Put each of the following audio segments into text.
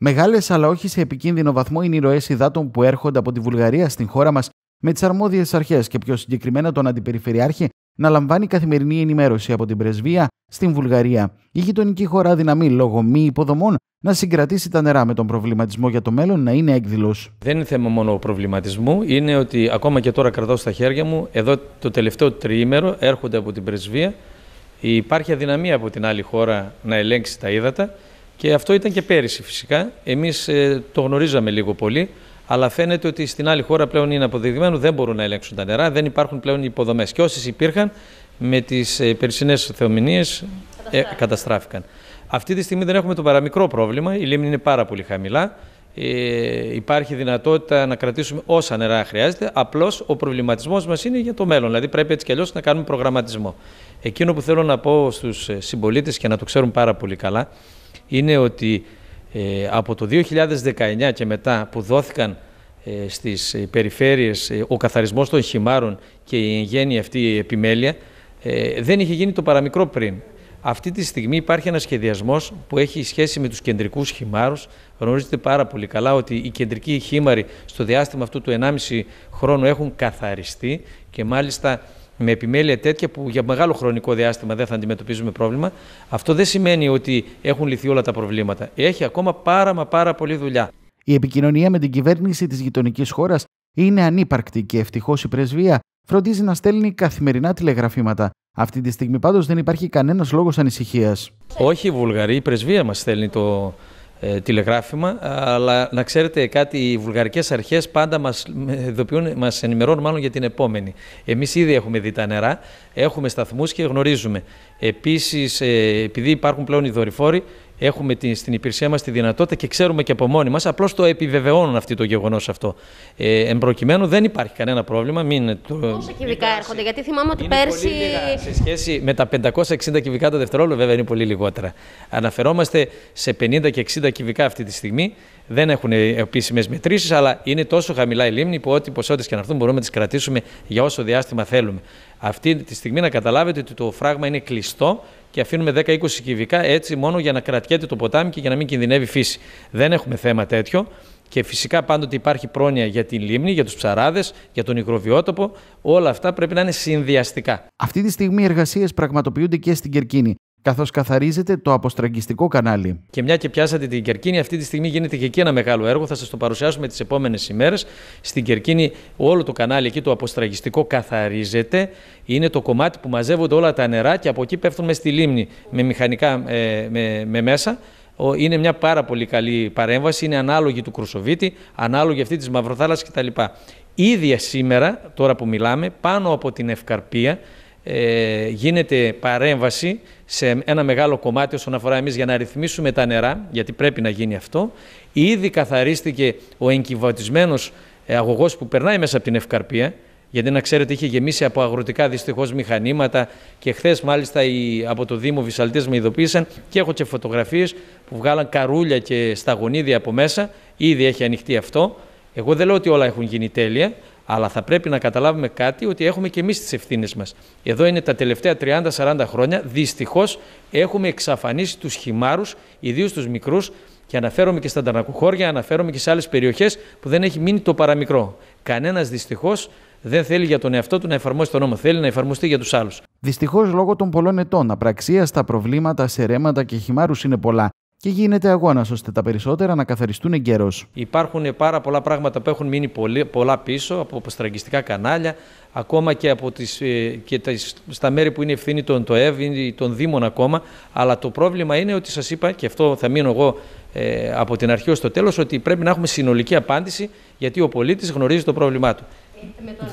Μεγάλες αλλά όχι σε επικίνδυνο βαθμό είναι οι ροές υδάτων που έρχονται από τη Βουλγαρία στην χώρα μας με τις αρμόδιες αρχές και πιο συγκεκριμένα τον Αντιπεριφερειάρχη να λαμβάνει καθημερινή ενημέρωση από την πρεσβεία στην Βουλγαρία. Η γειτονική χώρα αδυναμεί λόγω μη υποδομών να συγκρατήσει τα νερά με τον προβληματισμό για το μέλλον να είναι έκδηλος. Δεν είναι θέμα μόνο προβληματισμού, είναι ότι ακόμα και τώρα κρατάω στα χέρια μου, εδώ το τελευταίο τριήμερο έρχονται από την πρεσβεία. Υπάρχει αδυναμία από την άλλη χώρα να ελέγξει τα ύδατα. Και αυτό ήταν και πέρυσι φυσικά. Εμείς ε, το γνωρίζαμε λίγο πολύ. Αλλά φαίνεται ότι στην άλλη χώρα πλέον είναι αποδεδειγμένο, δεν μπορούν να ελέγξουν τα νερά, δεν υπάρχουν πλέον υποδομές. Και όσες υπήρχαν, με τις περσινές θεομηνίες ε, ε καταστράφηκαν. Αυτή τη στιγμή δεν έχουμε το παραμικρό πρόβλημα. Η λίμνη είναι πάρα πολύ χαμηλά. Ε, υπάρχει δυνατότητα να κρατήσουμε όσα νερά χρειάζεται. Απλώς ο προβληματισμός μας είναι για το μέλλον. Δηλαδή πρέπει έτσι κι αλλιώς να κάνουμε προγραμματισμό. Εκείνο που θέλω να πω στους ε, συμπολίτες και να το ξέρουν πάρα πολύ καλά είναι ότι ε, από το 2019 και μετά που δόθηκαν ε, στις περιφέρειες ε, ο καθαρισμός των χυμάρων και η εγγένεια αυτή η επιμέλεια ε, δεν είχε γίνει το παραμικρό πριν. Αυτή τη στιγμή υπάρχει ένας σχεδιασμός που έχει σχέση με τους κεντρικούς χυμάρους. Γνωρίζετε πάρα πολύ καλά ότι οι κεντρικοί χύμαροι στο διάστημα αυτού του 1,5 χρόνου έχουν καθαριστεί και μάλιστα με επιμέλεια τέτοια που για μεγάλο χρονικό διάστημα δεν θα αντιμετωπίζουμε πρόβλημα. Αυτό δεν σημαίνει ότι έχουν λυθεί όλα τα προβλήματα. Έχει ακόμα πάρα μα πάρα πολλή δουλειά. Η επικοινωνία με την κυβέρνηση της γειτονικής χώρας είναι ανύπαρκτη και ευτυχώς η πρεσβεία φροντίζει να στέλνει καθημερινά τηλεγραφήματα. Αυτή τη στιγμή πάντως δεν υπάρχει κανένας λόγος ανησυχίας. Όχι, η Βουλγαρία, η πρεσβεία μας στέλνει το, ε, τηλεγράφημα, αλλά να ξέρετε κάτι, οι βουλγαρικές αρχές πάντα μας, μας ενημερώνουν μάλλον για την επόμενη. Εμείς ήδη έχουμε δει τα νερά, έχουμε σταθμούς και γνωρίζουμε. Επίσης, ε, επειδή υπάρχουν πλέον οι δορυφόροι, έχουμε στην υπηρεσία μας τη δυνατότητα και ξέρουμε και από μόνοι μας. Απλώς το επιβεβαιώνουν αυτό το γεγονός αυτό. Ε, εν προκειμένου δεν υπάρχει κανένα πρόβλημα. Μην, το... Πόσα κυβικά έρχονται, γιατί θυμάμαι ότι πέρσι. Σε σχέση με τα 560 κυβικά το δευτερόλεπτο, βέβαια είναι πολύ λιγότερα. Αναφερόμαστε σε 50 και 60 κυβικά αυτή τη στιγμή. Δεν έχουν επίσημες μετρήσεις, αλλά είναι τόσο χαμηλά η λίμνη που ό,τι ποσότητες και να έρθουν μπορούμε να τις κρατήσουμε για όσο διάστημα θέλουμε. Αυτή τη στιγμή να καταλάβετε ότι το φράγμα είναι κλειστό και αφήνουμε 10-20 κυβικά έτσι μόνο για να κρατιέται το ποτάμι και για να μην κινδυνεύει φύση. Δεν έχουμε θέμα τέτοιο. Και φυσικά πάντοτε υπάρχει πρόνοια για την λίμνη, για τους ψαράδες, για τον υγροβιότοπο. Όλα αυτά πρέπει να είναι συνδυαστικά. Αυτή τη στιγμή οι εργασίες πραγματοποιούνται και στην Κερκίνη καθώς καθαρίζεται το αποστραγγιστικό κανάλι. Και μια και πιάσατε την Κερκίνη, αυτή τη στιγμή γίνεται και εκεί ένα μεγάλο έργο. Θα σας το παρουσιάσουμε τις επόμενες ημέρες. Στην Κερκίνη, όλο το κανάλι εκεί το αποστραγιστικό καθαρίζεται. Είναι το κομμάτι που μαζεύονται όλα τα νερά και από εκεί πέφτουν μες στη λίμνη με μηχανικά ε, με, με μέσα. Είναι μια πάρα πολύ καλή παρέμβαση. Είναι ανάλογη του Κρουσοβίτη, ανάλογη αυτή της Μαυροθάλασσας κτλ. Ήδη σήμερα, τώρα που μιλάμε, πάνω από την Ευκαρπία, ε, γίνεται παρέμβαση σε ένα μεγάλο κομμάτι όσον αφορά εμείς για να ρυθμίσουμε τα νερά, γιατί πρέπει να γίνει αυτό. Ήδη καθαρίστηκε ο εγκυβατισμένος ε, αγωγός που περνάει μέσα από την Ευκαρπία, γιατί να ξέρετε είχε γεμίσει από αγροτικά δυστυχώς μηχανήματα και χθες μάλιστα οι, από το Δήμο Βυσαλτές με ειδοποίησαν και έχω και φωτογραφίες που βγάλαν καρούλια και σταγονίδια από μέσα. Ήδη έχει ανοιχτεί αυτό. Εγώ δεν λέω ότι όλα έχουν γίνει τέλεια, αλλά θα πρέπει να καταλάβουμε κάτι ότι έχουμε και εμείς τις ευθύνες μας. Εδώ είναι τα τελευταία 30-40 χρόνια. Δυστυχώς έχουμε εξαφανίσει τους χυμάρους, ιδίως τους μικρούς, και αναφέρομαι και στα Ντανακουχώρια, αναφέρομαι και σε άλλες περιοχές που δεν έχει μείνει το παραμικρό. Κανένας δυστυχώς δεν θέλει για τον εαυτό του να εφαρμόσει τον νόμο. Θέλει να εφαρμοστεί για τους άλλους. Δυστυχώς, λόγω των πολλών ετών, απραξία στα προβλήματα, σε ρέματα και χυμάρους είναι πολλά και γίνεται αγώνας ώστε τα περισσότερα να καθαριστούν εγκαίρως. Υπάρχουν πάρα πολλά πράγματα που έχουν μείνει πολλά πίσω από στραγγιστικά κανάλια, ακόμα και, από τις, ε, και τα, στα μέρη που είναι ευθύνη των ΕΒ ή των Δήμων ακόμα. Αλλά το πρόβλημα είναι ότι σας είπα, και αυτό θα μείνω εγώ ε, από την αρχή ως το τέλος, ότι πρέπει να έχουμε συνολική απάντηση, γιατί ο πολίτης γνωρίζει το πρόβλημά του.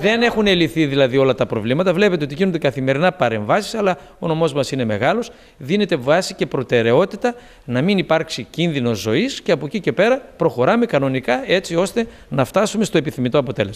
Δεν έχουν λυθεί δηλαδή όλα τα προβλήματα. Βλέπετε ότι γίνονται καθημερινά παρεμβάσεις, αλλά ο νομός μας είναι μεγάλος. Δίνεται βάση και προτεραιότητα να μην υπάρξει κίνδυνος ζωής και από εκεί και πέρα προχωράμε κανονικά έτσι ώστε να φτάσουμε στο επιθυμητό αποτέλεσμα.